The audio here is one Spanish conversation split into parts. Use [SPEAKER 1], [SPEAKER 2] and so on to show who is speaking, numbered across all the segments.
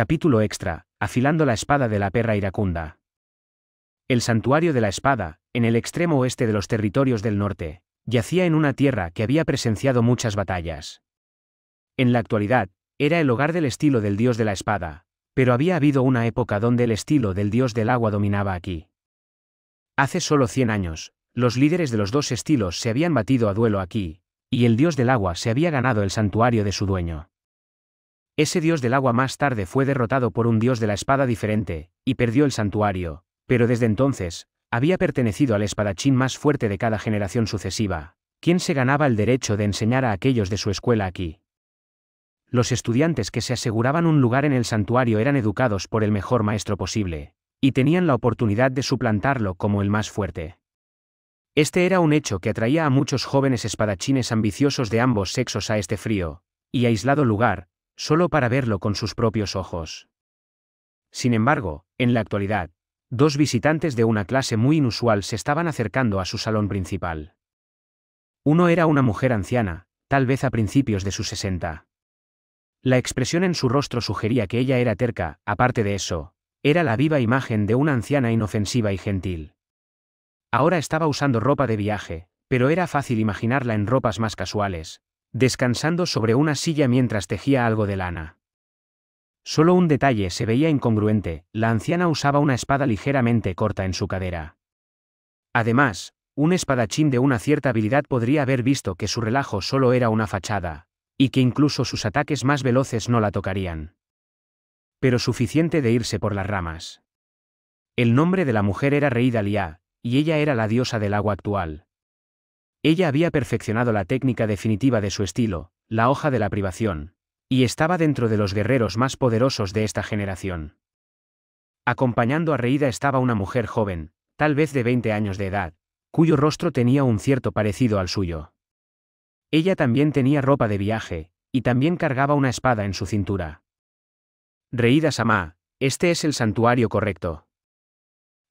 [SPEAKER 1] Capítulo extra, afilando la espada de la perra iracunda. El santuario de la espada, en el extremo oeste de los territorios del norte, yacía en una tierra que había presenciado muchas batallas. En la actualidad, era el hogar del estilo del dios de la espada, pero había habido una época donde el estilo del dios del agua dominaba aquí. Hace solo 100 años, los líderes de los dos estilos se habían batido a duelo aquí, y el dios del agua se había ganado el santuario de su dueño. Ese dios del agua más tarde fue derrotado por un dios de la espada diferente, y perdió el santuario, pero desde entonces, había pertenecido al espadachín más fuerte de cada generación sucesiva, quien se ganaba el derecho de enseñar a aquellos de su escuela aquí. Los estudiantes que se aseguraban un lugar en el santuario eran educados por el mejor maestro posible, y tenían la oportunidad de suplantarlo como el más fuerte. Este era un hecho que atraía a muchos jóvenes espadachines ambiciosos de ambos sexos a este frío, y aislado lugar, solo para verlo con sus propios ojos. Sin embargo, en la actualidad, dos visitantes de una clase muy inusual se estaban acercando a su salón principal. Uno era una mujer anciana, tal vez a principios de sus 60. La expresión en su rostro sugería que ella era terca, aparte de eso, era la viva imagen de una anciana inofensiva y gentil. Ahora estaba usando ropa de viaje, pero era fácil imaginarla en ropas más casuales, descansando sobre una silla mientras tejía algo de lana. Solo un detalle se veía incongruente, la anciana usaba una espada ligeramente corta en su cadera. Además, un espadachín de una cierta habilidad podría haber visto que su relajo solo era una fachada, y que incluso sus ataques más veloces no la tocarían. Pero suficiente de irse por las ramas. El nombre de la mujer era Reida lia y ella era la diosa del agua actual. Ella había perfeccionado la técnica definitiva de su estilo, la hoja de la privación, y estaba dentro de los guerreros más poderosos de esta generación. Acompañando a Reida estaba una mujer joven, tal vez de 20 años de edad, cuyo rostro tenía un cierto parecido al suyo. Ella también tenía ropa de viaje, y también cargaba una espada en su cintura. Reida Samá, este es el santuario correcto.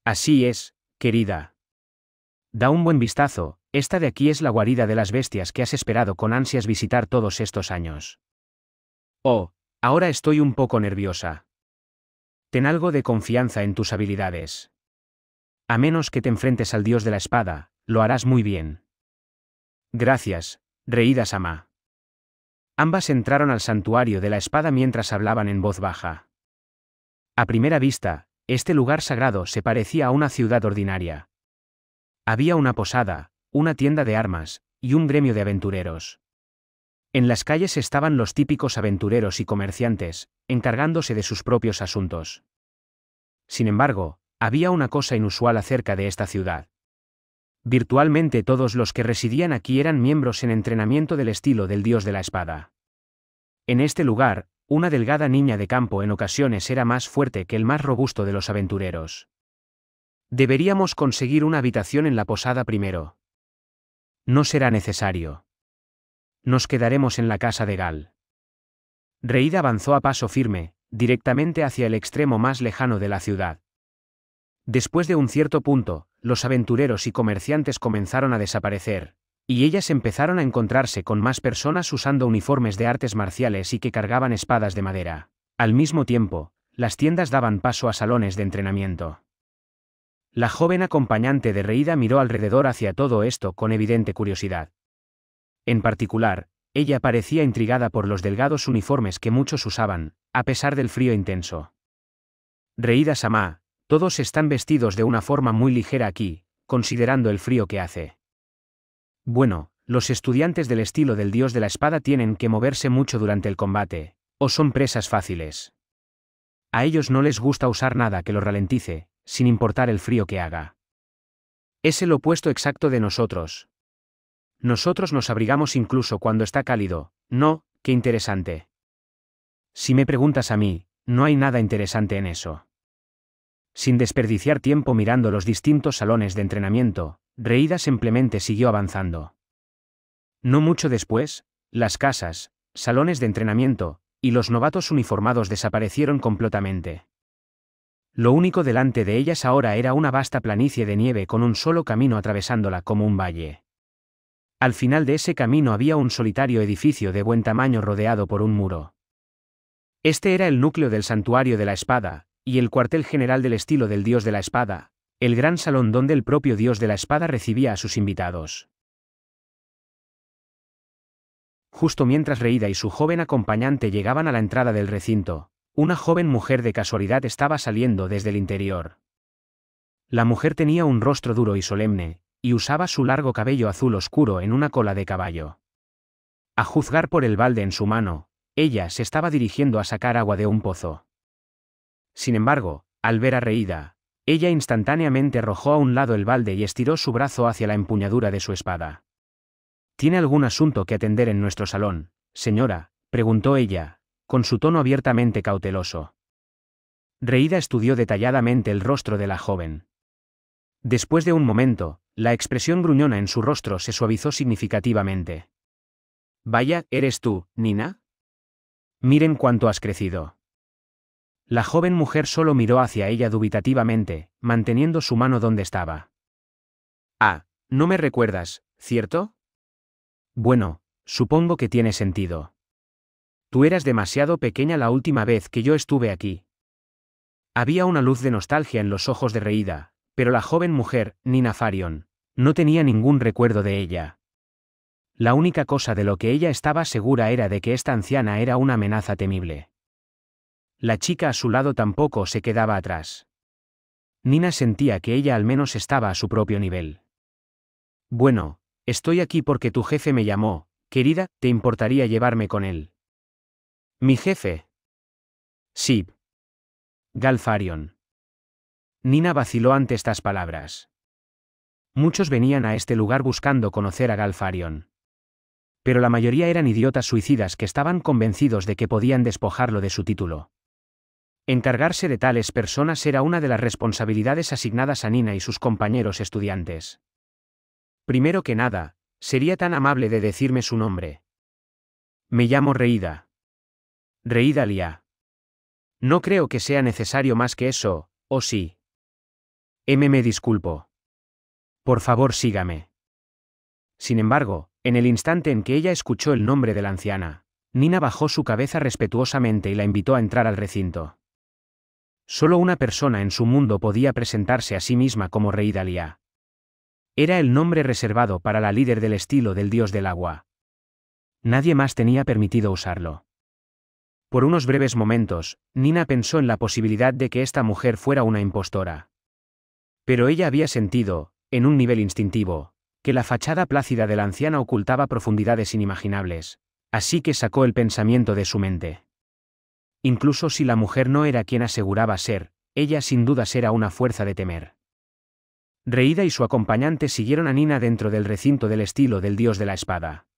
[SPEAKER 1] Así es, querida. Da un buen vistazo, esta de aquí es la guarida de las bestias que has esperado con ansias visitar todos estos años. Oh, ahora estoy un poco nerviosa. Ten algo de confianza en tus habilidades. A menos que te enfrentes al dios de la espada, lo harás muy bien. Gracias, reída Sama. Ambas entraron al santuario de la espada mientras hablaban en voz baja. A primera vista, este lugar sagrado se parecía a una ciudad ordinaria. Había una posada, una tienda de armas, y un gremio de aventureros. En las calles estaban los típicos aventureros y comerciantes, encargándose de sus propios asuntos. Sin embargo, había una cosa inusual acerca de esta ciudad. Virtualmente todos los que residían aquí eran miembros en entrenamiento del estilo del dios de la espada. En este lugar, una delgada niña de campo en ocasiones era más fuerte que el más robusto de los aventureros. Deberíamos conseguir una habitación en la posada primero. No será necesario. Nos quedaremos en la casa de Gal. Reid avanzó a paso firme, directamente hacia el extremo más lejano de la ciudad. Después de un cierto punto, los aventureros y comerciantes comenzaron a desaparecer, y ellas empezaron a encontrarse con más personas usando uniformes de artes marciales y que cargaban espadas de madera. Al mismo tiempo, las tiendas daban paso a salones de entrenamiento. La joven acompañante de Reida miró alrededor hacia todo esto con evidente curiosidad. En particular, ella parecía intrigada por los delgados uniformes que muchos usaban, a pesar del frío intenso. Reida Samá, todos están vestidos de una forma muy ligera aquí, considerando el frío que hace. Bueno, los estudiantes del estilo del dios de la espada tienen que moverse mucho durante el combate, o son presas fáciles. A ellos no les gusta usar nada que lo ralentice, sin importar el frío que haga. Es el opuesto exacto de nosotros. Nosotros nos abrigamos incluso cuando está cálido, no, qué interesante. Si me preguntas a mí, no hay nada interesante en eso. Sin desperdiciar tiempo mirando los distintos salones de entrenamiento, Reida simplemente siguió avanzando. No mucho después, las casas, salones de entrenamiento, y los novatos uniformados desaparecieron completamente. Lo único delante de ellas ahora era una vasta planicie de nieve con un solo camino atravesándola como un valle. Al final de ese camino había un solitario edificio de buen tamaño rodeado por un muro. Este era el núcleo del santuario de la espada, y el cuartel general del estilo del dios de la espada, el gran salón donde el propio dios de la espada recibía a sus invitados. Justo mientras Reida y su joven acompañante llegaban a la entrada del recinto, una joven mujer de casualidad estaba saliendo desde el interior. La mujer tenía un rostro duro y solemne, y usaba su largo cabello azul oscuro en una cola de caballo. A juzgar por el balde en su mano, ella se estaba dirigiendo a sacar agua de un pozo. Sin embargo, al ver a Reída, ella instantáneamente arrojó a un lado el balde y estiró su brazo hacia la empuñadura de su espada. ¿Tiene algún asunto que atender en nuestro salón, señora? preguntó ella, con su tono abiertamente cauteloso. Reida estudió detalladamente el rostro de la joven. Después de un momento, la expresión gruñona en su rostro se suavizó significativamente. Vaya, ¿eres tú, Nina? Miren cuánto has crecido. La joven mujer solo miró hacia ella dubitativamente, manteniendo su mano donde estaba. Ah, no me recuerdas, ¿cierto? Bueno, supongo que tiene sentido. Tú eras demasiado pequeña la última vez que yo estuve aquí. Había una luz de nostalgia en los ojos de reída, pero la joven mujer, Nina Farion, no tenía ningún recuerdo de ella. La única cosa de lo que ella estaba segura era de que esta anciana era una amenaza temible. La chica a su lado tampoco se quedaba atrás. Nina sentía que ella al menos estaba a su propio nivel. Bueno, estoy aquí porque tu jefe me llamó, querida, ¿te importaría llevarme con él? Mi jefe. Sí. Galfarion. Nina vaciló ante estas palabras. Muchos venían a este lugar buscando conocer a Galfarion. Pero la mayoría eran idiotas suicidas que estaban convencidos de que podían despojarlo de su título. Encargarse de tales personas era una de las responsabilidades asignadas a Nina y sus compañeros estudiantes. Primero que nada, sería tan amable de decirme su nombre. Me llamo Reida. Reidalia. No creo que sea necesario más que eso, ¿o sí? M me disculpo. Por favor sígame. Sin embargo, en el instante en que ella escuchó el nombre de la anciana, Nina bajó su cabeza respetuosamente y la invitó a entrar al recinto. Solo una persona en su mundo podía presentarse a sí misma como Rey Era el nombre reservado para la líder del estilo del dios del agua. Nadie más tenía permitido usarlo. Por unos breves momentos, Nina pensó en la posibilidad de que esta mujer fuera una impostora. Pero ella había sentido, en un nivel instintivo, que la fachada plácida de la anciana ocultaba profundidades inimaginables, así que sacó el pensamiento de su mente. Incluso si la mujer no era quien aseguraba ser, ella sin duda era una fuerza de temer. Reida y su acompañante siguieron a Nina dentro del recinto del estilo del dios de la espada.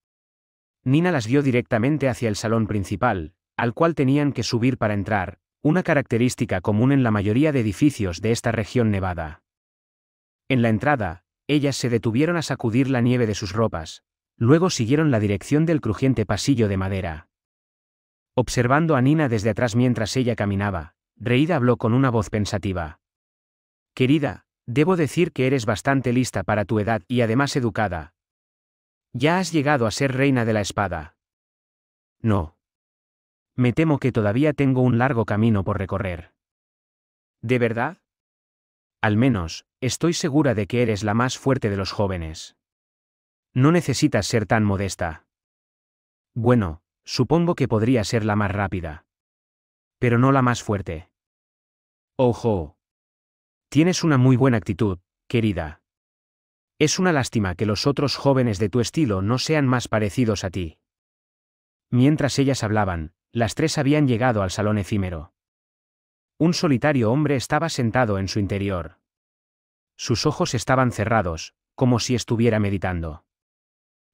[SPEAKER 1] Nina las vio directamente hacia el salón principal, al cual tenían que subir para entrar, una característica común en la mayoría de edificios de esta región nevada. En la entrada, ellas se detuvieron a sacudir la nieve de sus ropas, luego siguieron la dirección del crujiente pasillo de madera. Observando a Nina desde atrás mientras ella caminaba, Reida habló con una voz pensativa. Querida, debo decir que eres bastante lista para tu edad y además educada. Ya has llegado a ser reina de la espada. No. Me temo que todavía tengo un largo camino por recorrer. ¿De verdad? Al menos, estoy segura de que eres la más fuerte de los jóvenes. No necesitas ser tan modesta. Bueno, supongo que podría ser la más rápida. Pero no la más fuerte. Ojo. Tienes una muy buena actitud, querida. Es una lástima que los otros jóvenes de tu estilo no sean más parecidos a ti. Mientras ellas hablaban, las tres habían llegado al salón efímero. Un solitario hombre estaba sentado en su interior. Sus ojos estaban cerrados, como si estuviera meditando.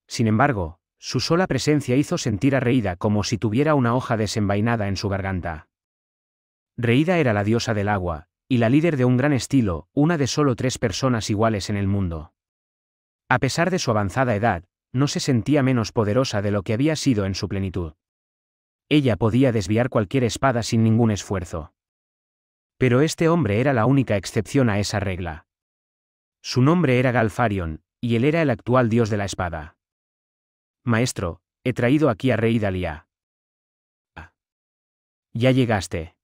[SPEAKER 1] Sin embargo, su sola presencia hizo sentir a Reida como si tuviera una hoja desenvainada en su garganta. Reida era la diosa del agua, y la líder de un gran estilo, una de solo tres personas iguales en el mundo. A pesar de su avanzada edad, no se sentía menos poderosa de lo que había sido en su plenitud. Ella podía desviar cualquier espada sin ningún esfuerzo. Pero este hombre era la única excepción a esa regla. Su nombre era Galfarion, y él era el actual dios de la espada. Maestro, he traído aquí a Rey Dalia. Ya llegaste.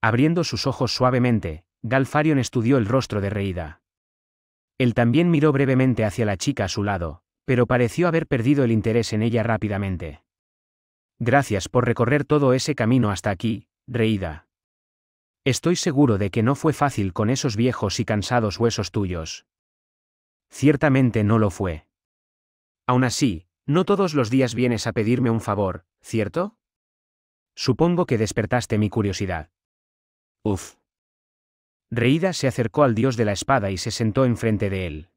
[SPEAKER 1] Abriendo sus ojos suavemente, Galfarion estudió el rostro de Reida. Él también miró brevemente hacia la chica a su lado, pero pareció haber perdido el interés en ella rápidamente. Gracias por recorrer todo ese camino hasta aquí, Reida. Estoy seguro de que no fue fácil con esos viejos y cansados huesos tuyos. Ciertamente no lo fue. Aún así, no todos los días vienes a pedirme un favor, ¿cierto? Supongo que despertaste mi curiosidad. Uf. Reida se acercó al dios de la espada y se sentó enfrente de él.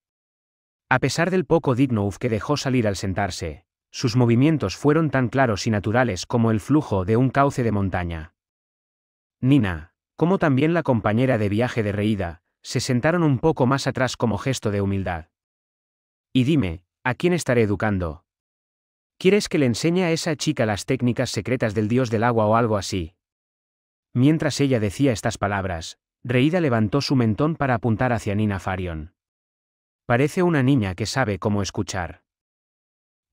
[SPEAKER 1] A pesar del poco digno uf que dejó salir al sentarse, sus movimientos fueron tan claros y naturales como el flujo de un cauce de montaña. Nina, como también la compañera de viaje de reida se sentaron un poco más atrás como gesto de humildad. Y dime, ¿a quién estaré educando? ¿Quieres que le enseñe a esa chica las técnicas secretas del dios del agua o algo así? Mientras ella decía estas palabras, Reida levantó su mentón para apuntar hacia Nina Farion. Parece una niña que sabe cómo escuchar.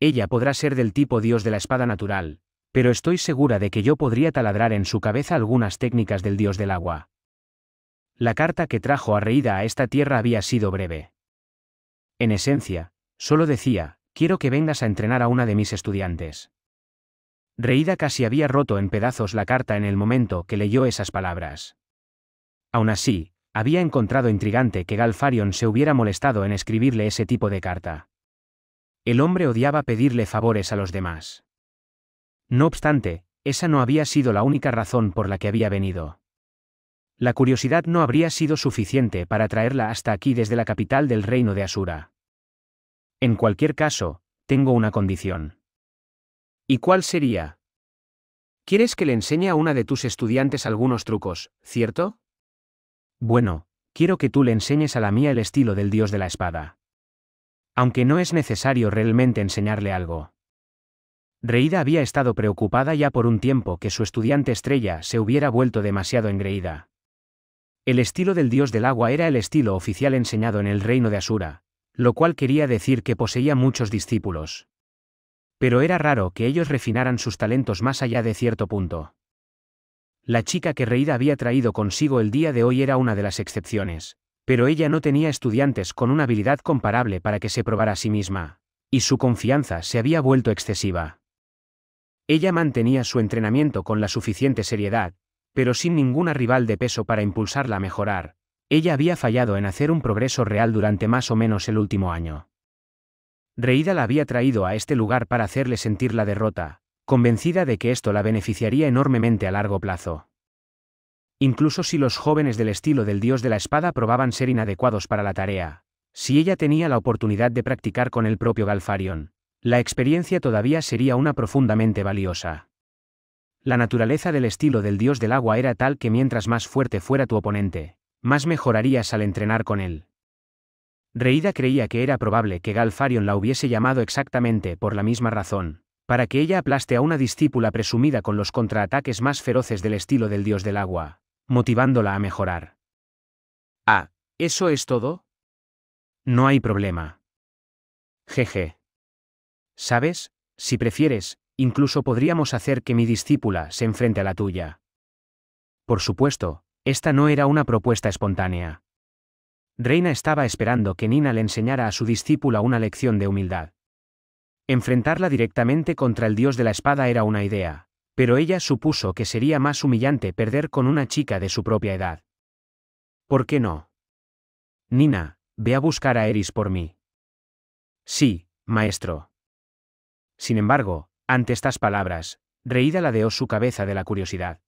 [SPEAKER 1] Ella podrá ser del tipo dios de la espada natural, pero estoy segura de que yo podría taladrar en su cabeza algunas técnicas del dios del agua. La carta que trajo a Reida a esta tierra había sido breve. En esencia, solo decía, quiero que vengas a entrenar a una de mis estudiantes. Reida casi había roto en pedazos la carta en el momento que leyó esas palabras. Aún así, había encontrado intrigante que Galfarion se hubiera molestado en escribirle ese tipo de carta el hombre odiaba pedirle favores a los demás. No obstante, esa no había sido la única razón por la que había venido. La curiosidad no habría sido suficiente para traerla hasta aquí desde la capital del reino de Asura. En cualquier caso, tengo una condición. ¿Y cuál sería? ¿Quieres que le enseñe a una de tus estudiantes algunos trucos, cierto? Bueno, quiero que tú le enseñes a la mía el estilo del dios de la espada aunque no es necesario realmente enseñarle algo. Reida había estado preocupada ya por un tiempo que su estudiante estrella se hubiera vuelto demasiado engreída. El estilo del dios del agua era el estilo oficial enseñado en el reino de Asura, lo cual quería decir que poseía muchos discípulos. Pero era raro que ellos refinaran sus talentos más allá de cierto punto. La chica que Reida había traído consigo el día de hoy era una de las excepciones, pero ella no tenía estudiantes con una habilidad comparable para que se probara a sí misma, y su confianza se había vuelto excesiva. Ella mantenía su entrenamiento con la suficiente seriedad, pero sin ninguna rival de peso para impulsarla a mejorar. Ella había fallado en hacer un progreso real durante más o menos el último año. Reida la había traído a este lugar para hacerle sentir la derrota, convencida de que esto la beneficiaría enormemente a largo plazo. Incluso si los jóvenes del estilo del dios de la espada probaban ser inadecuados para la tarea, si ella tenía la oportunidad de practicar con el propio Galfarion, la experiencia todavía sería una profundamente valiosa. La naturaleza del estilo del dios del agua era tal que mientras más fuerte fuera tu oponente, más mejorarías al entrenar con él. Reida creía que era probable que Galfarion la hubiese llamado exactamente por la misma razón, para que ella aplaste a una discípula presumida con los contraataques más feroces del estilo del dios del agua, motivándola a mejorar. Ah, ¿eso es todo? No hay problema. Jeje. ¿Sabes? Si prefieres, incluso podríamos hacer que mi discípula se enfrente a la tuya. Por supuesto, esta no era una propuesta espontánea. Reina estaba esperando que Nina le enseñara a su discípula una lección de humildad. Enfrentarla directamente contra el dios de la espada era una idea, pero ella supuso que sería más humillante perder con una chica de su propia edad. ¿Por qué no? Nina, ve a buscar a Eris por mí. Sí, maestro. Sin embargo, ante estas palabras, la ladeó su cabeza de la curiosidad.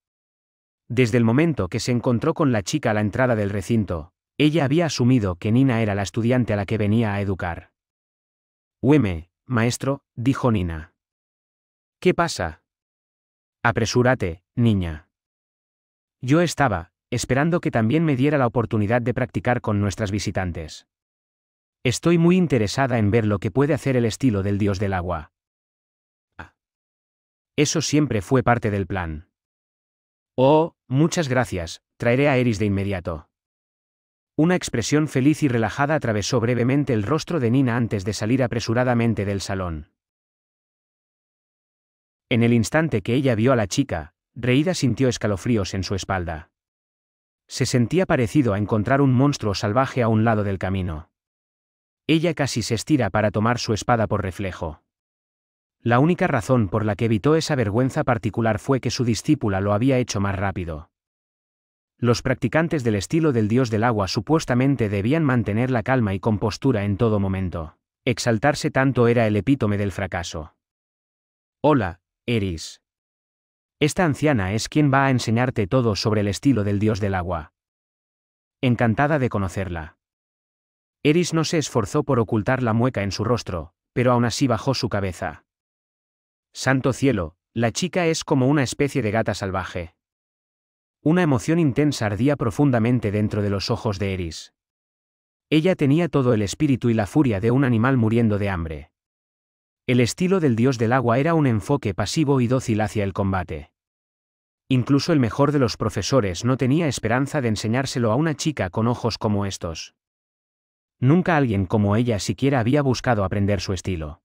[SPEAKER 1] Desde el momento que se encontró con la chica a la entrada del recinto, ella había asumido que Nina era la estudiante a la que venía a educar. Hueme, maestro, dijo Nina. ¿Qué pasa? Apresúrate, niña. Yo estaba, esperando que también me diera la oportunidad de practicar con nuestras visitantes. Estoy muy interesada en ver lo que puede hacer el estilo del dios del agua. Eso siempre fue parte del plan. Oh, muchas gracias, traeré a Eris de inmediato. Una expresión feliz y relajada atravesó brevemente el rostro de Nina antes de salir apresuradamente del salón. En el instante que ella vio a la chica, reída sintió escalofríos en su espalda. Se sentía parecido a encontrar un monstruo salvaje a un lado del camino. Ella casi se estira para tomar su espada por reflejo. La única razón por la que evitó esa vergüenza particular fue que su discípula lo había hecho más rápido. Los practicantes del estilo del dios del agua supuestamente debían mantener la calma y compostura en todo momento. Exaltarse tanto era el epítome del fracaso. Hola, Eris. Esta anciana es quien va a enseñarte todo sobre el estilo del dios del agua. Encantada de conocerla. Eris no se esforzó por ocultar la mueca en su rostro, pero aún así bajó su cabeza. Santo cielo, la chica es como una especie de gata salvaje. Una emoción intensa ardía profundamente dentro de los ojos de Eris. Ella tenía todo el espíritu y la furia de un animal muriendo de hambre. El estilo del dios del agua era un enfoque pasivo y dócil hacia el combate. Incluso el mejor de los profesores no tenía esperanza de enseñárselo a una chica con ojos como estos. Nunca alguien como ella siquiera había buscado aprender su estilo.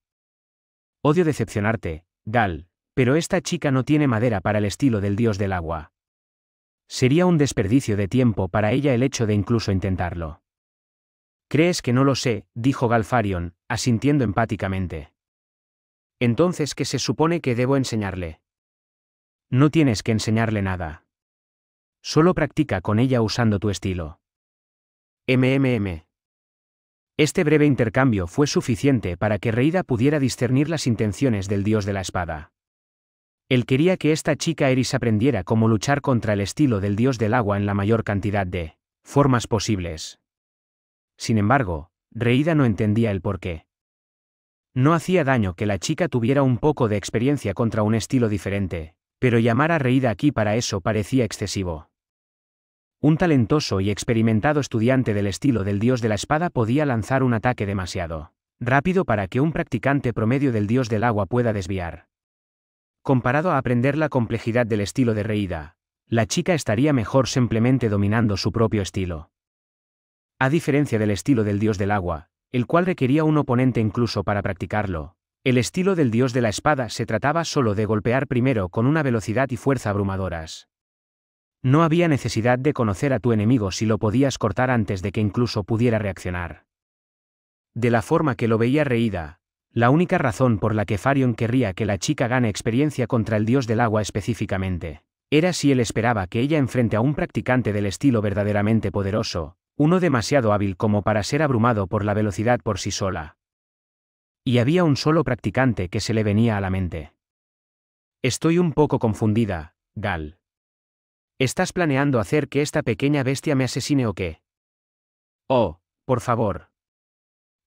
[SPEAKER 1] Odio decepcionarte, Gal, pero esta chica no tiene madera para el estilo del dios del agua. Sería un desperdicio de tiempo para ella el hecho de incluso intentarlo. ¿Crees que no lo sé? dijo Galfarion, asintiendo empáticamente. Entonces, ¿qué se supone que debo enseñarle? No tienes que enseñarle nada. Solo practica con ella usando tu estilo. MMM. Este breve intercambio fue suficiente para que Reida pudiera discernir las intenciones del dios de la espada. Él quería que esta chica Eris aprendiera cómo luchar contra el estilo del dios del agua en la mayor cantidad de formas posibles. Sin embargo, Reida no entendía el porqué. No hacía daño que la chica tuviera un poco de experiencia contra un estilo diferente, pero llamar a Reida aquí para eso parecía excesivo. Un talentoso y experimentado estudiante del estilo del dios de la espada podía lanzar un ataque demasiado rápido para que un practicante promedio del dios del agua pueda desviar. Comparado a aprender la complejidad del estilo de Reida, la chica estaría mejor simplemente dominando su propio estilo. A diferencia del estilo del dios del agua, el cual requería un oponente incluso para practicarlo. El estilo del dios de la espada se trataba solo de golpear primero con una velocidad y fuerza abrumadoras. No había necesidad de conocer a tu enemigo si lo podías cortar antes de que incluso pudiera reaccionar. De la forma que lo veía reída, la única razón por la que Farion querría que la chica gane experiencia contra el dios del agua específicamente, era si él esperaba que ella enfrente a un practicante del estilo verdaderamente poderoso, uno demasiado hábil como para ser abrumado por la velocidad por sí sola. Y había un solo practicante que se le venía a la mente. Estoy un poco confundida, Gal. ¿Estás planeando hacer que esta pequeña bestia me asesine o qué? Oh, por favor.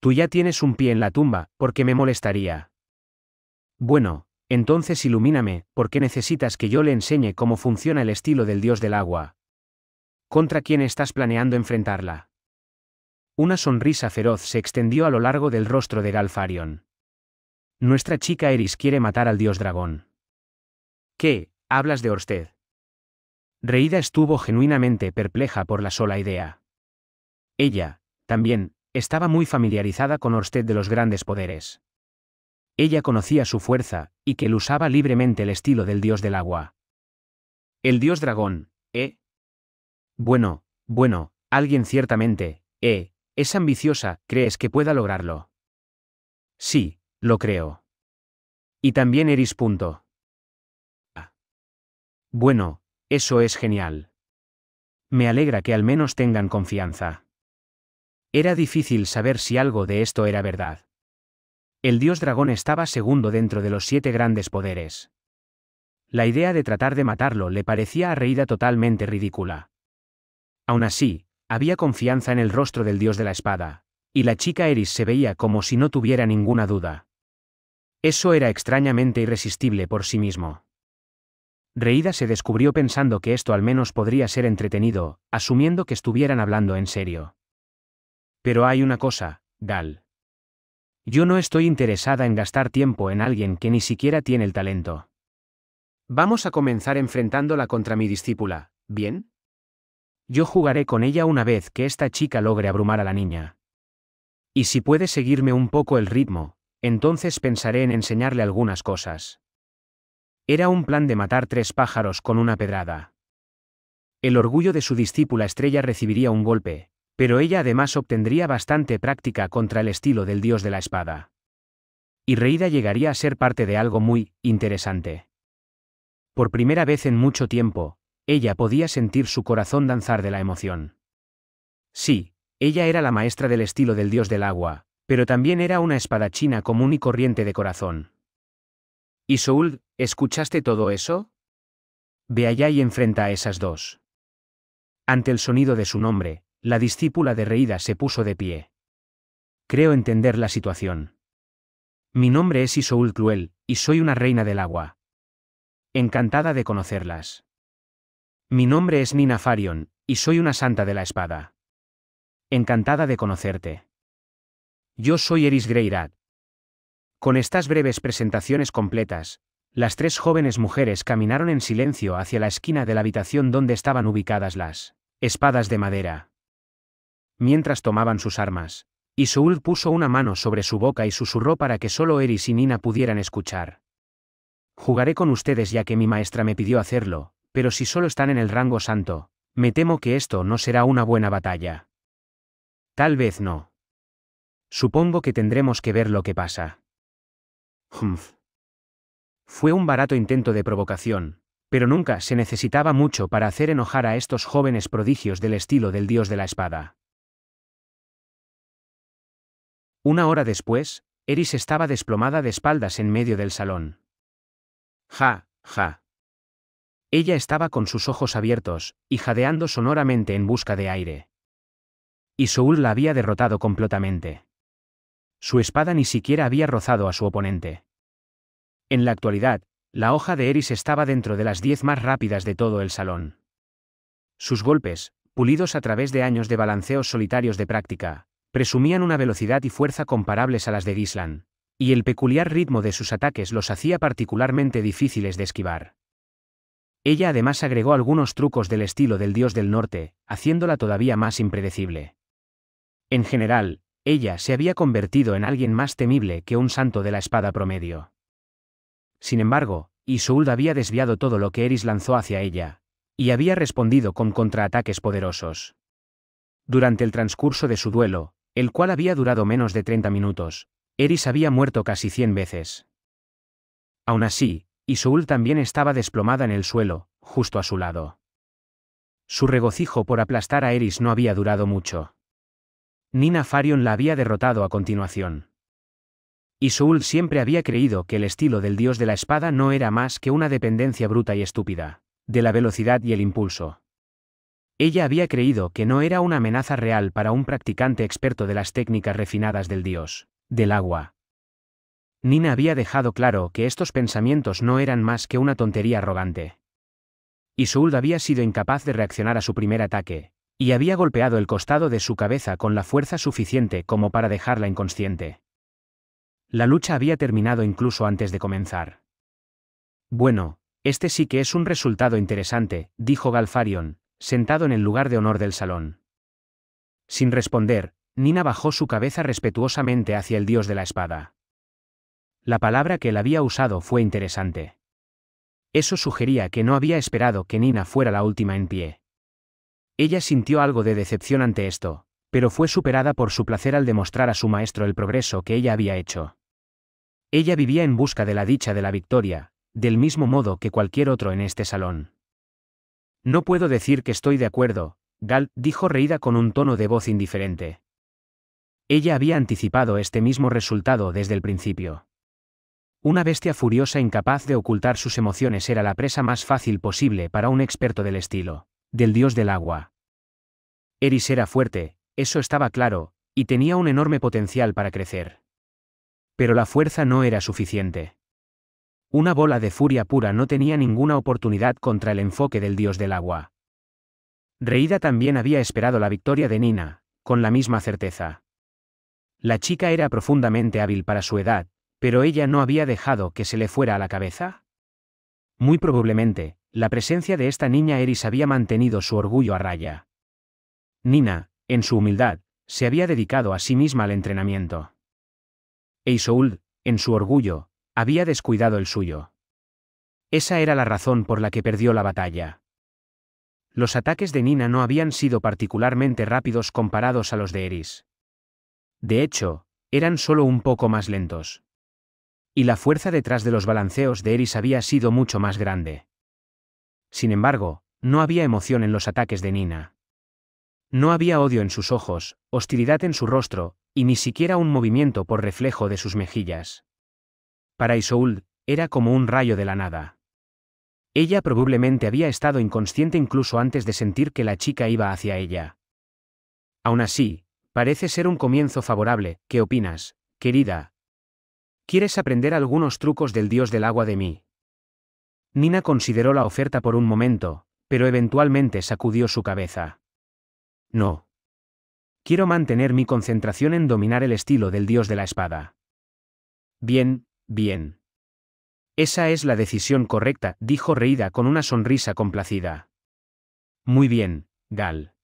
[SPEAKER 1] Tú ya tienes un pie en la tumba, porque me molestaría. Bueno, entonces ilumíname, porque necesitas que yo le enseñe cómo funciona el estilo del dios del agua. ¿Contra quién estás planeando enfrentarla? Una sonrisa feroz se extendió a lo largo del rostro de Galfarion. Nuestra chica Eris quiere matar al dios dragón. ¿Qué? Hablas de Orsted. reída estuvo genuinamente perpleja por la sola idea. Ella, también, estaba muy familiarizada con Orsted de los grandes poderes. Ella conocía su fuerza, y que él usaba libremente el estilo del dios del agua. El dios dragón, ¿eh? Bueno, bueno, alguien ciertamente, eh, es ambiciosa, ¿crees que pueda lograrlo? Sí, lo creo. Y también Eris. Punto. Bueno, eso es genial. Me alegra que al menos tengan confianza. Era difícil saber si algo de esto era verdad. El dios dragón estaba segundo dentro de los siete grandes poderes. La idea de tratar de matarlo le parecía a Reida totalmente ridícula. Aún así, había confianza en el rostro del dios de la espada, y la chica Eris se veía como si no tuviera ninguna duda. Eso era extrañamente irresistible por sí mismo. Reída se descubrió pensando que esto al menos podría ser entretenido, asumiendo que estuvieran hablando en serio. Pero hay una cosa, Dal. Yo no estoy interesada en gastar tiempo en alguien que ni siquiera tiene el talento. Vamos a comenzar enfrentándola contra mi discípula, ¿bien? Yo jugaré con ella una vez que esta chica logre abrumar a la niña. Y si puede seguirme un poco el ritmo, entonces pensaré en enseñarle algunas cosas. Era un plan de matar tres pájaros con una pedrada. El orgullo de su discípula estrella recibiría un golpe, pero ella además obtendría bastante práctica contra el estilo del dios de la espada. Y Reida llegaría a ser parte de algo muy interesante. Por primera vez en mucho tiempo, ella podía sentir su corazón danzar de la emoción. Sí, ella era la maestra del estilo del dios del agua, pero también era una espadachina común y corriente de corazón. Isoul, escuchaste todo eso? Ve allá y enfrenta a esas dos. Ante el sonido de su nombre, la discípula de reída se puso de pie. Creo entender la situación. Mi nombre es Isoul Cruel, y soy una reina del agua. Encantada de conocerlas. Mi nombre es Nina Farion, y soy una santa de la espada. Encantada de conocerte. Yo soy Eris Greirat. Con estas breves presentaciones completas, las tres jóvenes mujeres caminaron en silencio hacia la esquina de la habitación donde estaban ubicadas las espadas de madera. Mientras tomaban sus armas, Isoul puso una mano sobre su boca y susurró para que solo Eris y Nina pudieran escuchar. Jugaré con ustedes ya que mi maestra me pidió hacerlo, pero si solo están en el rango santo, me temo que esto no será una buena batalla. Tal vez no. Supongo que tendremos que ver lo que pasa. Humph. Fue un barato intento de provocación, pero nunca se necesitaba mucho para hacer enojar a estos jóvenes prodigios del estilo del dios de la espada. Una hora después, Eris estaba desplomada de espaldas en medio del salón. Ja, ja. Ella estaba con sus ojos abiertos, y jadeando sonoramente en busca de aire. Y Saúl la había derrotado completamente. Su espada ni siquiera había rozado a su oponente. En la actualidad, la hoja de Eris estaba dentro de las diez más rápidas de todo el salón. Sus golpes, pulidos a través de años de balanceos solitarios de práctica, presumían una velocidad y fuerza comparables a las de Gislan, y el peculiar ritmo de sus ataques los hacía particularmente difíciles de esquivar. Ella además agregó algunos trucos del estilo del dios del norte, haciéndola todavía más impredecible. En general, ella se había convertido en alguien más temible que un santo de la espada promedio. Sin embargo, Isould había desviado todo lo que Eris lanzó hacia ella, y había respondido con contraataques poderosos. Durante el transcurso de su duelo, el cual había durado menos de 30 minutos, Eris había muerto casi 100 veces. Aún así, y también estaba desplomada en el suelo, justo a su lado. Su regocijo por aplastar a Eris no había durado mucho. Nina Farion la había derrotado a continuación. Y Soul siempre había creído que el estilo del dios de la espada no era más que una dependencia bruta y estúpida, de la velocidad y el impulso. Ella había creído que no era una amenaza real para un practicante experto de las técnicas refinadas del dios, del agua, Nina había dejado claro que estos pensamientos no eran más que una tontería arrogante. Isul había sido incapaz de reaccionar a su primer ataque, y había golpeado el costado de su cabeza con la fuerza suficiente como para dejarla inconsciente. La lucha había terminado incluso antes de comenzar. Bueno, este sí que es un resultado interesante, dijo Galfarion, sentado en el lugar de honor del salón. Sin responder, Nina bajó su cabeza respetuosamente hacia el dios de la espada la palabra que él había usado fue interesante. Eso sugería que no había esperado que Nina fuera la última en pie. Ella sintió algo de decepción ante esto, pero fue superada por su placer al demostrar a su maestro el progreso que ella había hecho. Ella vivía en busca de la dicha de la victoria, del mismo modo que cualquier otro en este salón. No puedo decir que estoy de acuerdo, Gal dijo reída con un tono de voz indiferente. Ella había anticipado este mismo resultado desde el principio. Una bestia furiosa incapaz de ocultar sus emociones era la presa más fácil posible para un experto del estilo, del dios del agua. Eris era fuerte, eso estaba claro, y tenía un enorme potencial para crecer. Pero la fuerza no era suficiente. Una bola de furia pura no tenía ninguna oportunidad contra el enfoque del dios del agua. Reida también había esperado la victoria de Nina, con la misma certeza. La chica era profundamente hábil para su edad, pero ella no había dejado que se le fuera a la cabeza. Muy probablemente, la presencia de esta niña Eris había mantenido su orgullo a raya. Nina, en su humildad, se había dedicado a sí misma al entrenamiento. Eisoul, en su orgullo, había descuidado el suyo. Esa era la razón por la que perdió la batalla. Los ataques de Nina no habían sido particularmente rápidos comparados a los de Eris. De hecho, eran solo un poco más lentos y la fuerza detrás de los balanceos de Eris había sido mucho más grande. Sin embargo, no había emoción en los ataques de Nina. No había odio en sus ojos, hostilidad en su rostro, y ni siquiera un movimiento por reflejo de sus mejillas. Para Isoul, era como un rayo de la nada. Ella probablemente había estado inconsciente incluso antes de sentir que la chica iba hacia ella. Aún así, parece ser un comienzo favorable, ¿qué opinas, querida? ¿Quieres aprender algunos trucos del dios del agua de mí? Nina consideró la oferta por un momento, pero eventualmente sacudió su cabeza. No. Quiero mantener mi concentración en dominar el estilo del dios de la espada. Bien, bien. Esa es la decisión correcta, dijo reída con una sonrisa complacida. Muy bien, Gal.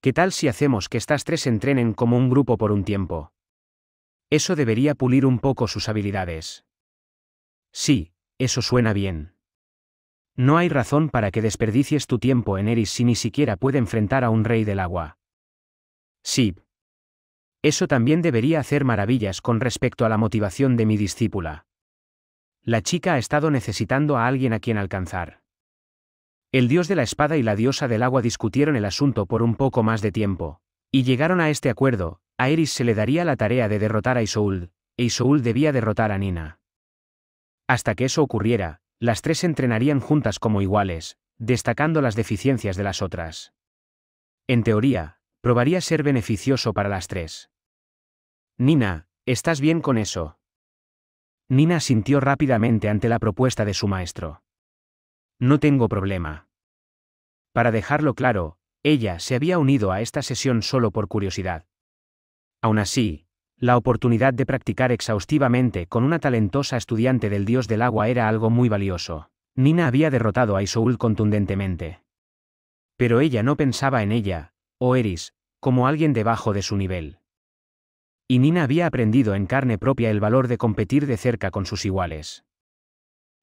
[SPEAKER 1] ¿Qué tal si hacemos que estas tres entrenen como un grupo por un tiempo? Eso debería pulir un poco sus habilidades. Sí, eso suena bien. No hay razón para que desperdicies tu tiempo en Eris si ni siquiera puede enfrentar a un rey del agua. Sí. Eso también debería hacer maravillas con respecto a la motivación de mi discípula. La chica ha estado necesitando a alguien a quien alcanzar. El dios de la espada y la diosa del agua discutieron el asunto por un poco más de tiempo, y llegaron a este acuerdo, a Eris se le daría la tarea de derrotar a Isoul, e Isoul debía derrotar a Nina. Hasta que eso ocurriera, las tres entrenarían juntas como iguales, destacando las deficiencias de las otras. En teoría, probaría ser beneficioso para las tres. Nina, ¿estás bien con eso? Nina sintió rápidamente ante la propuesta de su maestro. No tengo problema. Para dejarlo claro, ella se había unido a esta sesión solo por curiosidad, Aún así, la oportunidad de practicar exhaustivamente con una talentosa estudiante del dios del agua era algo muy valioso. Nina había derrotado a Isoul contundentemente. Pero ella no pensaba en ella, o Eris, como alguien debajo de su nivel. Y Nina había aprendido en carne propia el valor de competir de cerca con sus iguales.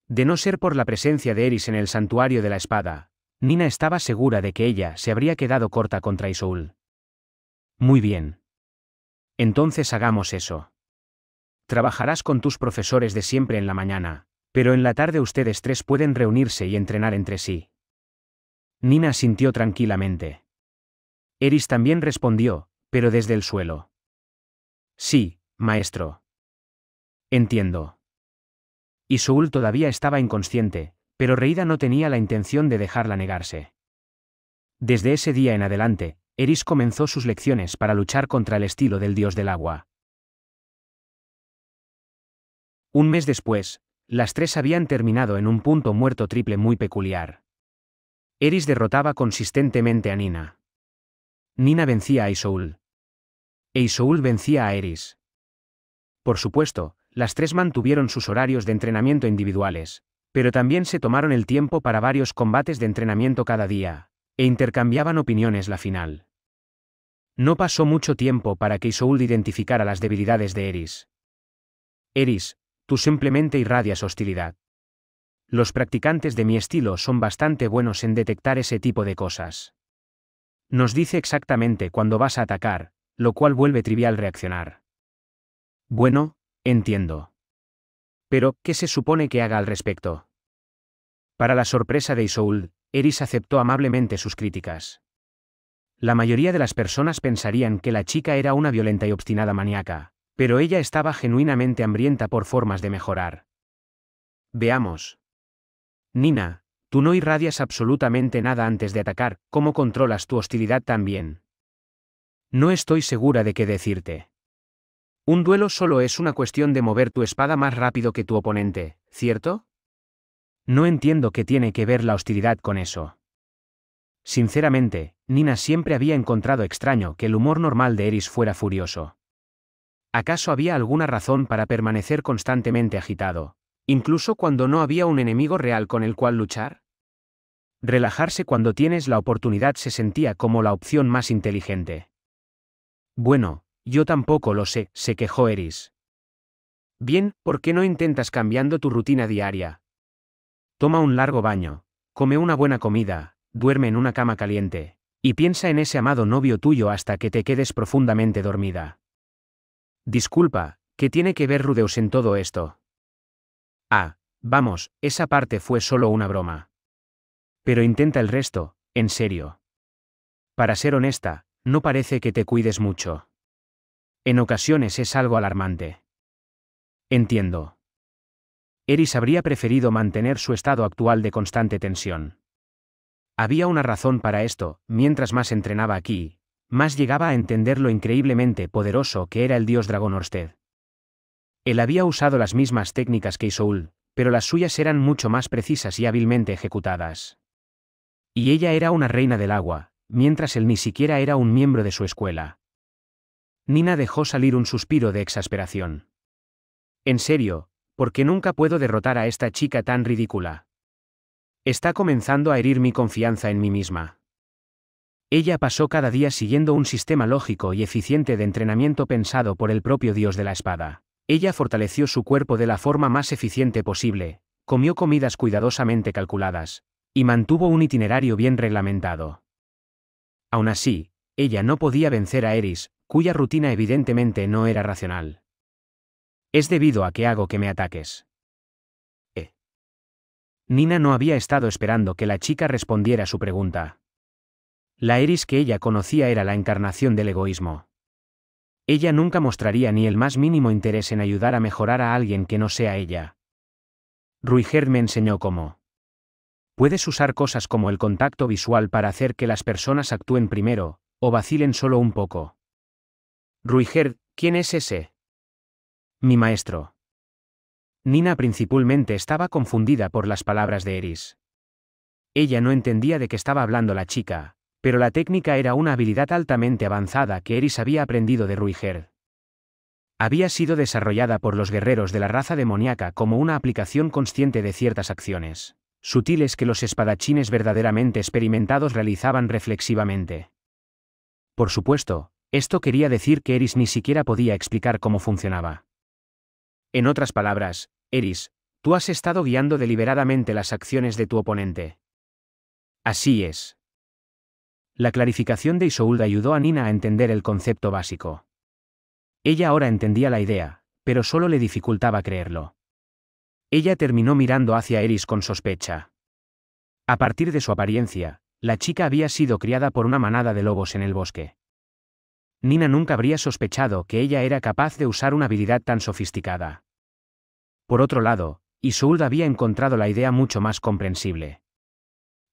[SPEAKER 1] De no ser por la presencia de Eris en el santuario de la espada, Nina estaba segura de que ella se habría quedado corta contra Isoul. Muy bien. Entonces hagamos eso. Trabajarás con tus profesores de siempre en la mañana, pero en la tarde ustedes tres pueden reunirse y entrenar entre sí. Nina sintió tranquilamente. Eris también respondió, pero desde el suelo. Sí, maestro. Entiendo. Y Saúl todavía estaba inconsciente, pero Reida no tenía la intención de dejarla negarse. Desde ese día en adelante, Eris comenzó sus lecciones para luchar contra el estilo del dios del agua. Un mes después, las tres habían terminado en un punto muerto triple muy peculiar. Eris derrotaba consistentemente a Nina. Nina vencía a Isoul. E Isoul vencía a Eris. Por supuesto, las tres mantuvieron sus horarios de entrenamiento individuales, pero también se tomaron el tiempo para varios combates de entrenamiento cada día, e intercambiaban opiniones la final. No pasó mucho tiempo para que Isoul identificara las debilidades de Eris. Eris, tú simplemente irradias hostilidad. Los practicantes de mi estilo son bastante buenos en detectar ese tipo de cosas. Nos dice exactamente cuándo vas a atacar, lo cual vuelve trivial reaccionar. Bueno, entiendo. Pero, ¿qué se supone que haga al respecto? Para la sorpresa de Isoul, Eris aceptó amablemente sus críticas. La mayoría de las personas pensarían que la chica era una violenta y obstinada maníaca, pero ella estaba genuinamente hambrienta por formas de mejorar. Veamos. Nina, tú no irradias absolutamente nada antes de atacar, ¿cómo controlas tu hostilidad también No estoy segura de qué decirte. Un duelo solo es una cuestión de mover tu espada más rápido que tu oponente, ¿cierto? No entiendo qué tiene que ver la hostilidad con eso. Sinceramente, Nina siempre había encontrado extraño que el humor normal de Eris fuera furioso. ¿Acaso había alguna razón para permanecer constantemente agitado, incluso cuando no había un enemigo real con el cual luchar? Relajarse cuando tienes la oportunidad se sentía como la opción más inteligente. Bueno, yo tampoco lo sé, se quejó Eris. Bien, ¿por qué no intentas cambiando tu rutina diaria, Toma un largo baño, come una buena comida, duerme en una cama caliente, y piensa en ese amado novio tuyo hasta que te quedes profundamente dormida. Disculpa, ¿qué tiene que ver Rudeus en todo esto? Ah, vamos, esa parte fue solo una broma. Pero intenta el resto, en serio. Para ser honesta, no parece que te cuides mucho. En ocasiones es algo alarmante. Entiendo. Eris habría preferido mantener su estado actual de constante tensión. Había una razón para esto, mientras más entrenaba aquí, más llegaba a entender lo increíblemente poderoso que era el dios dragón Orsted. Él había usado las mismas técnicas que Isoul, pero las suyas eran mucho más precisas y hábilmente ejecutadas. Y ella era una reina del agua, mientras él ni siquiera era un miembro de su escuela. Nina dejó salir un suspiro de exasperación. En serio, porque nunca puedo derrotar a esta chica tan ridícula. Está comenzando a herir mi confianza en mí misma. Ella pasó cada día siguiendo un sistema lógico y eficiente de entrenamiento pensado por el propio dios de la espada. Ella fortaleció su cuerpo de la forma más eficiente posible, comió comidas cuidadosamente calculadas, y mantuvo un itinerario bien reglamentado. Aún así, ella no podía vencer a Eris, cuya rutina evidentemente no era racional. Es debido a que hago que me ataques. Eh. Nina no había estado esperando que la chica respondiera su pregunta. La Eris que ella conocía era la encarnación del egoísmo. Ella nunca mostraría ni el más mínimo interés en ayudar a mejorar a alguien que no sea ella. Ruiger me enseñó cómo. Puedes usar cosas como el contacto visual para hacer que las personas actúen primero, o vacilen solo un poco. Ruiger, ¿quién es ese? Mi maestro. Nina principalmente estaba confundida por las palabras de Eris. Ella no entendía de qué estaba hablando la chica, pero la técnica era una habilidad altamente avanzada que Eris había aprendido de Ruiger. Había sido desarrollada por los guerreros de la raza demoníaca como una aplicación consciente de ciertas acciones, sutiles que los espadachines verdaderamente experimentados realizaban reflexivamente. Por supuesto, esto quería decir que Eris ni siquiera podía explicar cómo funcionaba. En otras palabras, Eris, tú has estado guiando deliberadamente las acciones de tu oponente. Así es. La clarificación de Isoulda ayudó a Nina a entender el concepto básico. Ella ahora entendía la idea, pero solo le dificultaba creerlo. Ella terminó mirando hacia Eris con sospecha. A partir de su apariencia, la chica había sido criada por una manada de lobos en el bosque. Nina nunca habría sospechado que ella era capaz de usar una habilidad tan sofisticada. Por otro lado, Isould había encontrado la idea mucho más comprensible.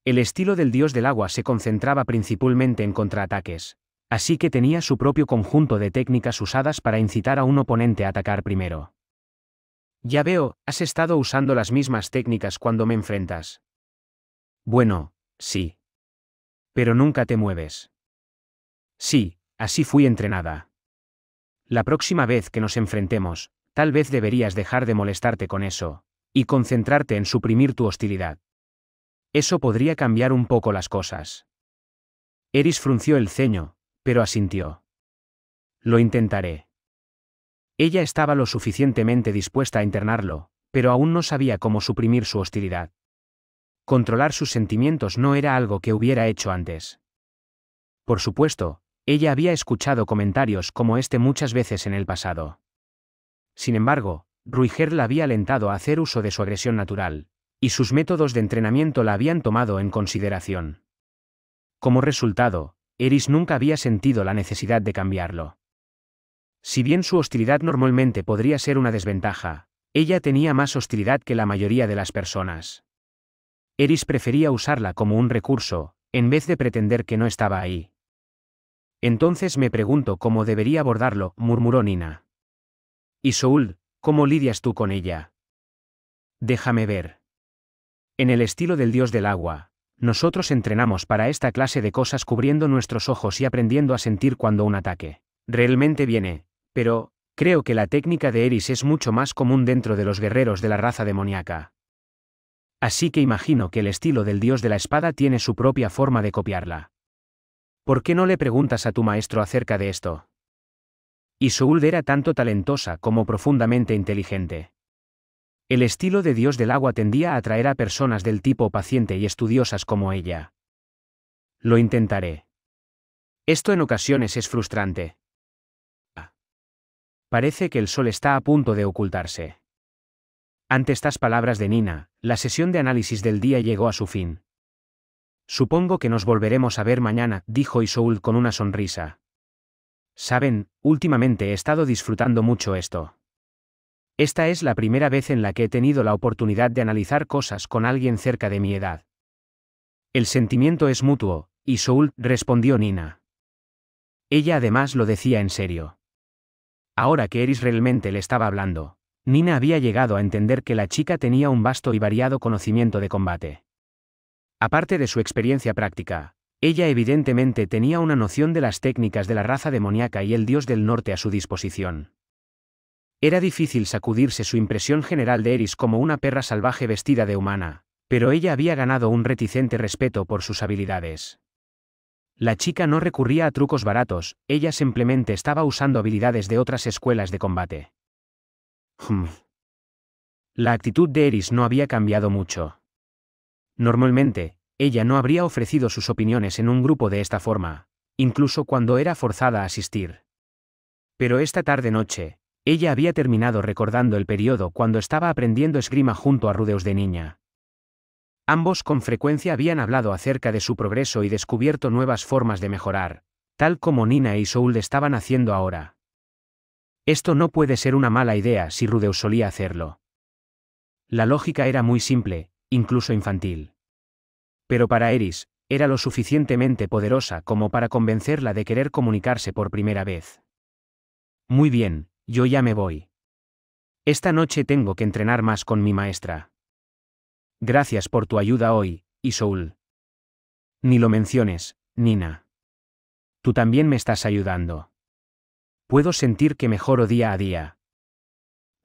[SPEAKER 1] El estilo del dios del agua se concentraba principalmente en contraataques, así que tenía su propio conjunto de técnicas usadas para incitar a un oponente a atacar primero. Ya veo, has estado usando las mismas técnicas cuando me enfrentas. Bueno, sí. Pero nunca te mueves. Sí, así fui entrenada. La próxima vez que nos enfrentemos, Tal vez deberías dejar de molestarte con eso, y concentrarte en suprimir tu hostilidad. Eso podría cambiar un poco las cosas. Eris frunció el ceño, pero asintió. Lo intentaré. Ella estaba lo suficientemente dispuesta a internarlo, pero aún no sabía cómo suprimir su hostilidad. Controlar sus sentimientos no era algo que hubiera hecho antes. Por supuesto, ella había escuchado comentarios como este muchas veces en el pasado. Sin embargo, Ruiger la había alentado a hacer uso de su agresión natural, y sus métodos de entrenamiento la habían tomado en consideración. Como resultado, Eris nunca había sentido la necesidad de cambiarlo. Si bien su hostilidad normalmente podría ser una desventaja, ella tenía más hostilidad que la mayoría de las personas. Eris prefería usarla como un recurso, en vez de pretender que no estaba ahí. Entonces me pregunto cómo debería abordarlo, murmuró Nina. Y Soul, ¿cómo lidias tú con ella? Déjame ver. En el estilo del dios del agua, nosotros entrenamos para esta clase de cosas cubriendo nuestros ojos y aprendiendo a sentir cuando un ataque realmente viene, pero, creo que la técnica de Eris es mucho más común dentro de los guerreros de la raza demoníaca. Así que imagino que el estilo del dios de la espada tiene su propia forma de copiarla. ¿Por qué no le preguntas a tu maestro acerca de esto? y era tanto talentosa como profundamente inteligente. El estilo de Dios del agua tendía a atraer a personas del tipo paciente y estudiosas como ella. Lo intentaré. Esto en ocasiones es frustrante. Parece que el sol está a punto de ocultarse. Ante estas palabras de Nina, la sesión de análisis del día llegó a su fin. Supongo que nos volveremos a ver mañana, dijo Isoul con una sonrisa. Saben, últimamente he estado disfrutando mucho esto. Esta es la primera vez en la que he tenido la oportunidad de analizar cosas con alguien cerca de mi edad. El sentimiento es mutuo, y Soul, respondió Nina. Ella además lo decía en serio. Ahora que Eris realmente le estaba hablando, Nina había llegado a entender que la chica tenía un vasto y variado conocimiento de combate. Aparte de su experiencia práctica, ella evidentemente tenía una noción de las técnicas de la raza demoníaca y el dios del norte a su disposición. Era difícil sacudirse su impresión general de Eris como una perra salvaje vestida de humana, pero ella había ganado un reticente respeto por sus habilidades. La chica no recurría a trucos baratos, ella simplemente estaba usando habilidades de otras escuelas de combate. Hmm. La actitud de Eris no había cambiado mucho. Normalmente, ella no habría ofrecido sus opiniones en un grupo de esta forma, incluso cuando era forzada a asistir. Pero esta tarde-noche, ella había terminado recordando el periodo cuando estaba aprendiendo esgrima junto a Rudeus de niña. Ambos con frecuencia habían hablado acerca de su progreso y descubierto nuevas formas de mejorar, tal como Nina y Soul estaban haciendo ahora. Esto no puede ser una mala idea si Rudeus solía hacerlo. La lógica era muy simple, incluso infantil. Pero para Eris, era lo suficientemente poderosa como para convencerla de querer comunicarse por primera vez. Muy bien, yo ya me voy. Esta noche tengo que entrenar más con mi maestra. Gracias por tu ayuda hoy, Isoul. Ni lo menciones, Nina. Tú también me estás ayudando. Puedo sentir que mejoro día a día.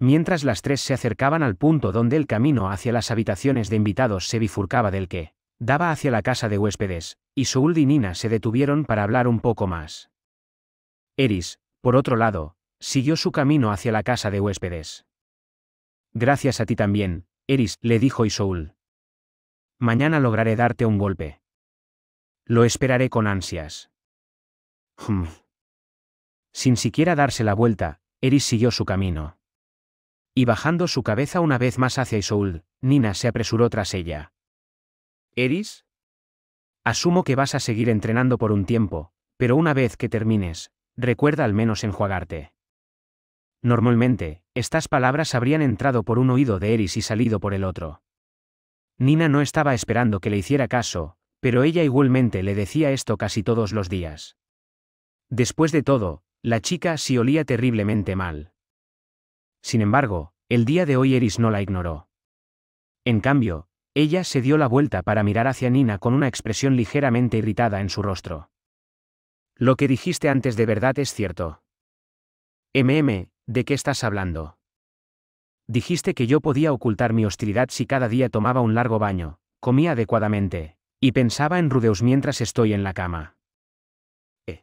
[SPEAKER 1] Mientras las tres se acercaban al punto donde el camino hacia las habitaciones de invitados se bifurcaba del que daba hacia la casa de huéspedes, y Soul y Nina se detuvieron para hablar un poco más. Eris, por otro lado, siguió su camino hacia la casa de huéspedes. Gracias a ti también, Eris, le dijo Isoul. Mañana lograré darte un golpe. Lo esperaré con ansias. Hmm. Sin siquiera darse la vuelta, Eris siguió su camino. Y bajando su cabeza una vez más hacia Isoul, Nina se apresuró tras ella. Eris? Asumo que vas a seguir entrenando por un tiempo, pero una vez que termines, recuerda al menos enjuagarte. Normalmente, estas palabras habrían entrado por un oído de Eris y salido por el otro. Nina no estaba esperando que le hiciera caso, pero ella igualmente le decía esto casi todos los días. Después de todo, la chica sí olía terriblemente mal. Sin embargo, el día de hoy Eris no la ignoró. En cambio, ella se dio la vuelta para mirar hacia Nina con una expresión ligeramente irritada en su rostro. Lo que dijiste antes de verdad es cierto. MM, ¿de qué estás hablando? Dijiste que yo podía ocultar mi hostilidad si cada día tomaba un largo baño, comía adecuadamente, y pensaba en Rudeus mientras estoy en la cama. Eh.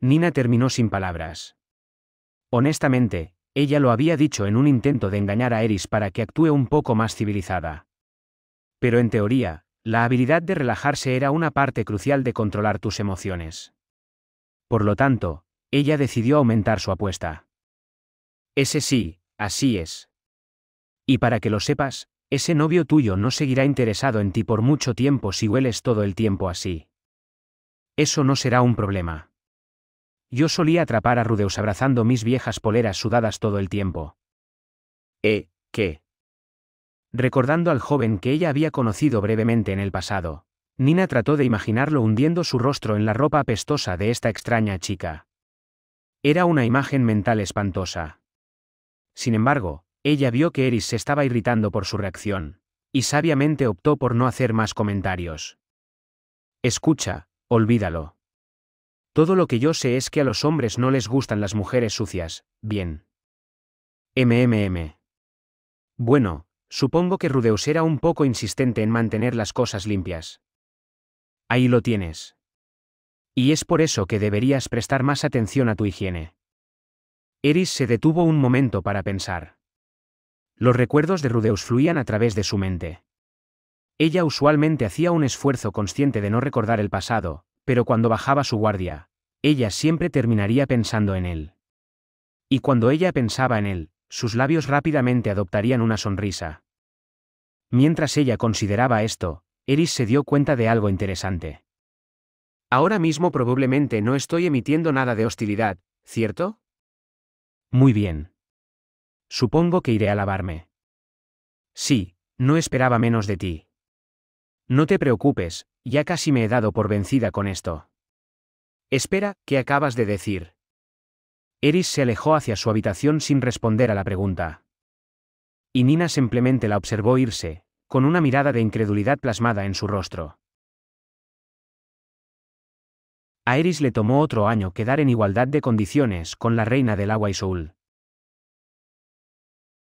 [SPEAKER 1] Nina terminó sin palabras. Honestamente, ella lo había dicho en un intento de engañar a Eris para que actúe un poco más civilizada. Pero en teoría, la habilidad de relajarse era una parte crucial de controlar tus emociones. Por lo tanto, ella decidió aumentar su apuesta. Ese sí, así es. Y para que lo sepas, ese novio tuyo no seguirá interesado en ti por mucho tiempo si hueles todo el tiempo así. Eso no será un problema. Yo solía atrapar a Rudeus abrazando mis viejas poleras sudadas todo el tiempo. ¿Eh, qué? Recordando al joven que ella había conocido brevemente en el pasado, Nina trató de imaginarlo hundiendo su rostro en la ropa apestosa de esta extraña chica. Era una imagen mental espantosa. Sin embargo, ella vio que Eris se estaba irritando por su reacción, y sabiamente optó por no hacer más comentarios. Escucha, olvídalo. Todo lo que yo sé es que a los hombres no les gustan las mujeres sucias, bien. MMM. Bueno, Supongo que Rudeus era un poco insistente en mantener las cosas limpias. Ahí lo tienes. Y es por eso que deberías prestar más atención a tu higiene. Eris se detuvo un momento para pensar. Los recuerdos de Rudeus fluían a través de su mente. Ella usualmente hacía un esfuerzo consciente de no recordar el pasado, pero cuando bajaba su guardia, ella siempre terminaría pensando en él. Y cuando ella pensaba en él, sus labios rápidamente adoptarían una sonrisa. Mientras ella consideraba esto, Eris se dio cuenta de algo interesante. Ahora mismo probablemente no estoy emitiendo nada de hostilidad, ¿cierto? Muy bien. Supongo que iré a lavarme. Sí, no esperaba menos de ti. No te preocupes, ya casi me he dado por vencida con esto. Espera, ¿qué acabas de decir? Eris se alejó hacia su habitación sin responder a la pregunta. Y Nina simplemente la observó irse, con una mirada de incredulidad plasmada en su rostro. A Eris le tomó otro año quedar en igualdad de condiciones con la reina del agua y Soul.